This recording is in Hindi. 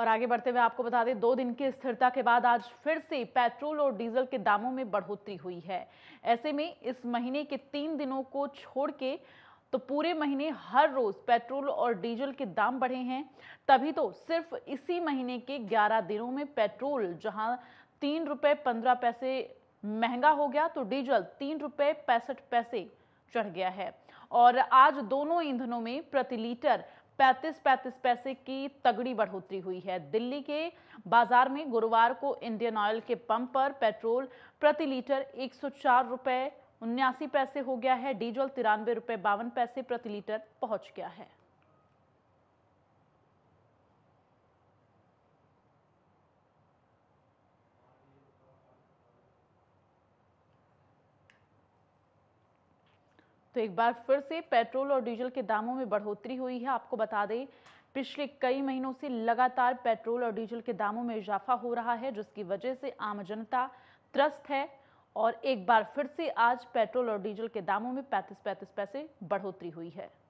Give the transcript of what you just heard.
और आगे बढ़ते हुए आपको बता दें दो दिन की स्थिरता के बाद आज फिर से पेट्रोल और डीजल के दामों में बढ़ोतरी हुई है ऐसे में इस महीने के तीन दिनों को छोड़ के तो पूरे महीने हर रोज पेट्रोल और डीजल के दाम बढ़े हैं तभी तो सिर्फ इसी महीने के 11 दिनों में पेट्रोल जहां तीन रुपये पंद्रह पैसे महंगा हो गया तो डीजल तीन रुपये पैंसठ पैसे चढ़ गया है और आज दोनों ईंधनों में प्रति लीटर पैंतीस पैंतीस पैसे की तगड़ी बढ़ोतरी हुई है दिल्ली के बाजार में गुरुवार को इंडियन ऑयल के पंप पर पेट्रोल प्रति लीटर एक सौ चार उन्यासी पैसे हो गया है डीजल तिरानवे रुपये बावन पैसे प्रति लीटर पहुंच गया है तो एक बार फिर से पेट्रोल और डीजल के दामों में बढ़ोतरी हुई है आपको बता दें पिछले कई महीनों से लगातार पेट्रोल और डीजल के दामों में इजाफा हो रहा है जिसकी वजह से आम जनता त्रस्त है और एक बार फिर से आज पेट्रोल और डीजल के दामों में पैंतीस पैंतीस पैसे बढ़ोतरी हुई है